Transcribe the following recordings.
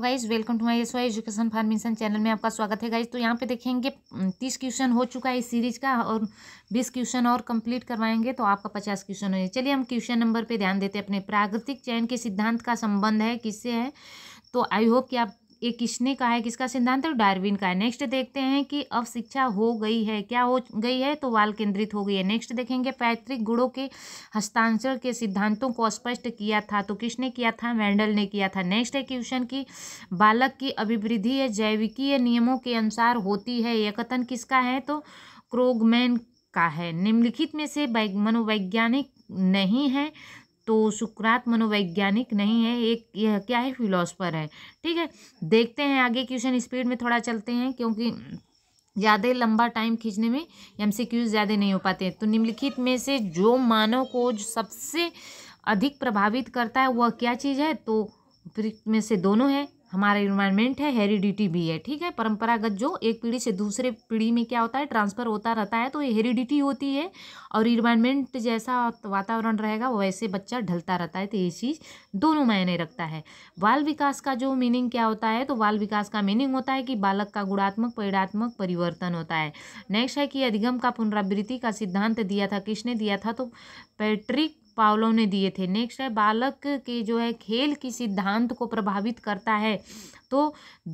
guys welcome to my S Y education formation channel में आपका स्वागत है गाइज तो यहाँ पे देखेंगे तीस क्वेश्चन हो चुका है इस सीरीज का और बीस क्वेश्चन और कंप्लीट करवाएंगे तो आपका पचास क्वेश्चन हो जाए चलिए हम क्वेश्चन नंबर पे ध्यान देते हैं अपने प्राकृतिक चयन के सिद्धांत का संबंध है किससे है तो आई होप कि आप ये किसने कहा है किसका सिद्धांत है डार्विन का है नेक्स्ट देखते हैं कि अब शिक्षा हो गई है क्या हो गई है तो बाल केंद्रित हो गई है नेक्स्ट देखेंगे पैतृक गुणों के हस्तांतरण के सिद्धांतों को स्पष्ट किया था तो किसने किया था मैंडल ने किया था नेक्स्ट है क्वेश्चन की बालक की अभिवृद्धि या जैविकीय नियमों के अनुसार होती है यह कथन किसका है तो क्रोगमैन का है निम्नलिखित में से मनोवैज्ञानिक नहीं है तो सुकरात मनोवैज्ञानिक नहीं है एक यह क्या है फिलोसफर है ठीक है देखते हैं आगे क्वेश्चन स्पीड में थोड़ा चलते हैं क्योंकि ज़्यादा लंबा टाइम खींचने में एम सी क्यूज ज़्यादा नहीं हो पाते हैं तो निम्नलिखित में से जो मानव को जो सबसे अधिक प्रभावित करता है वह क्या चीज़ है तो में से दोनों है हमारा इन्वायरमेंट है हेरिडिटी भी है ठीक है परंपरागत जो एक पीढ़ी से दूसरे पीढ़ी में क्या होता है ट्रांसफ़र होता रहता है तो ये हेरिडिटी होती है और इन्वायरमेंट जैसा वातावरण रहेगा वैसे बच्चा ढलता रहता है तो ये चीज़ दोनों मायने रखता है बाल विकास का जो मीनिंग क्या होता है तो बाल विकास का मीनिंग होता है कि बालक का गुणात्मक परिणात्मक परिवर्तन होता है नेक्स्ट है कि अधिगम का पुनरावृत्ति का सिद्धांत दिया था किसने दिया था तो पैट्रिक पावलों ने दिए थे नेक्स्ट है बालक के जो है खेल की सिद्धांत को प्रभावित करता है तो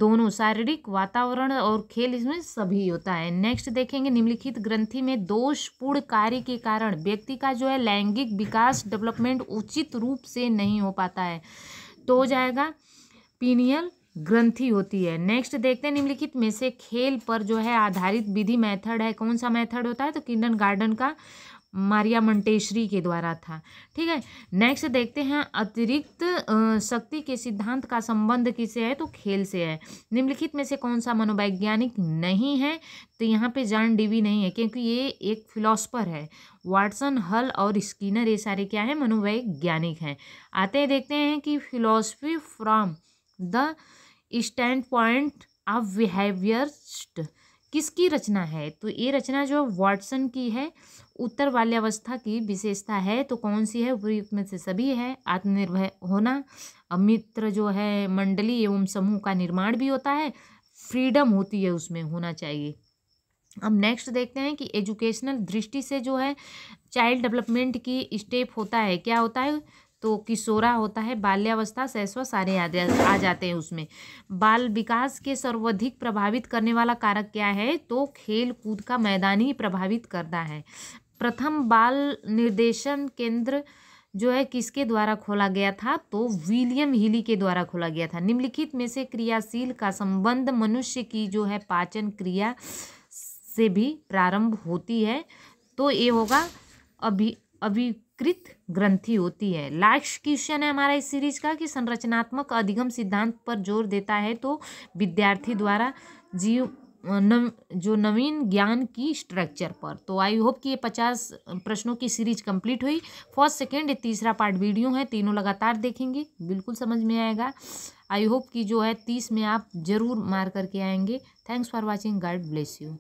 दोनों शारीरिक वातावरण और खेल इसमें सभी होता है नेक्स्ट देखेंगे निम्नलिखित ग्रंथि में दोषपूर्ण कार्य के कारण व्यक्ति का जो है लैंगिक विकास डेवलपमेंट उचित रूप से नहीं हो पाता है तो हो जाएगा पीनियल ग्रंथि होती है नेक्स्ट देखते हैं निम्नलिखित में से खेल पर जो है आधारित विधि मेथड है कौन सा मेथड होता है तो किंडन गार्डन का मारिया मंटेश्वरी के द्वारा था ठीक है नेक्स्ट देखते हैं अतिरिक्त शक्ति के सिद्धांत का संबंध किसे है तो खेल से है निम्नलिखित में से कौन सा मनोवैज्ञानिक नहीं है तो यहाँ पे जॉन डीवी नहीं है क्योंकि ये एक फिलोसफर है वाटसन हल और स्किनर ये सारे क्या है मनोवैज्ञानिक हैं आते हैं देखते हैं कि philosophy from the standpoint of behaviourist किसकी रचना है तो ये रचना जो वाटसन की है उत्तर बाल्यावस्था की विशेषता है तो कौन सी है उपयुक्त में से सभी है आत्मनिर्भर होना मित्र जो है मंडली एवं समूह का निर्माण भी होता है फ्रीडम होती है उसमें होना चाहिए अब नेक्स्ट देखते हैं कि एजुकेशनल दृष्टि से जो है चाइल्ड डेवलपमेंट की स्टेप होता है क्या होता है तो किशोरा होता है बाल्यावस्था सैसवा सारे आ, आ जाते हैं उसमें बाल विकास के सर्वाधिक प्रभावित करने वाला कारक क्या है तो खेल कूद का मैदान ही प्रभावित करता है प्रथम बाल निर्देशन केंद्र जो है किसके द्वारा खोला गया था तो विलियम हिली के द्वारा खोला गया था निम्नलिखित में से क्रियाशील का संबंध मनुष्य की जो है पाचन क्रिया से भी प्रारंभ होती है तो ये होगा अभी अभिकृत ग्रंथि होती है लास्ट क्वेश्चन है हमारा इस सीरीज का कि संरचनात्मक अधिगम सिद्धांत पर जोर देता है तो विद्यार्थी द्वारा जीव नव जो नवीन ज्ञान की स्ट्रक्चर पर तो आई होप कि ये पचास प्रश्नों की सीरीज कंप्लीट हुई फर्स्ट सेकेंड तीसरा पार्ट वीडियो है तीनों लगातार देखेंगे बिल्कुल समझ में आएगा आई होप कि जो है तीस में आप ज़रूर मार करके आएंगे thanks for watching God bless you